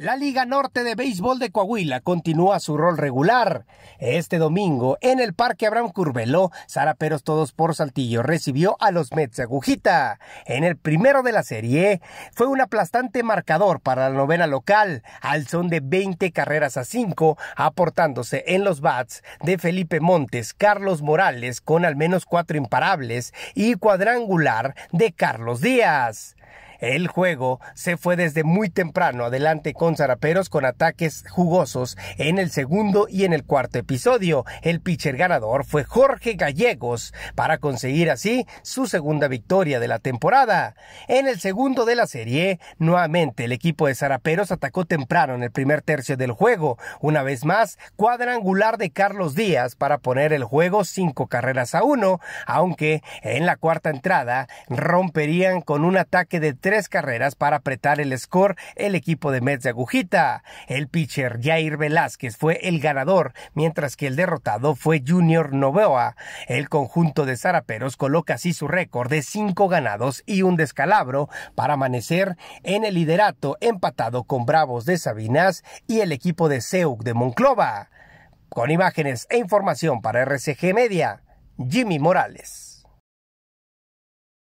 La Liga Norte de Béisbol de Coahuila continúa su rol regular. Este domingo, en el Parque Abraham Sara Peros Todos por Saltillo recibió a los Mets Agujita. En el primero de la serie, fue un aplastante marcador para la novena local, al son de 20 carreras a 5, aportándose en los bats de Felipe Montes, Carlos Morales con al menos cuatro imparables y cuadrangular de Carlos Díaz. El juego se fue desde muy temprano adelante con zaraperos con ataques jugosos en el segundo y en el cuarto episodio. El pitcher ganador fue Jorge Gallegos para conseguir así su segunda victoria de la temporada. En el segundo de la serie, nuevamente el equipo de zaraperos atacó temprano en el primer tercio del juego. Una vez más, cuadrangular de Carlos Díaz para poner el juego cinco carreras a uno, aunque en la cuarta entrada romperían con un ataque de tres tres carreras para apretar el score el equipo de Mets de Agujita. El pitcher Jair Velázquez fue el ganador, mientras que el derrotado fue Junior Novoa. El conjunto de zaraperos coloca así su récord de cinco ganados y un descalabro para amanecer en el liderato empatado con Bravos de Sabinas y el equipo de Seuc de Monclova. Con imágenes e información para RCG Media, Jimmy Morales.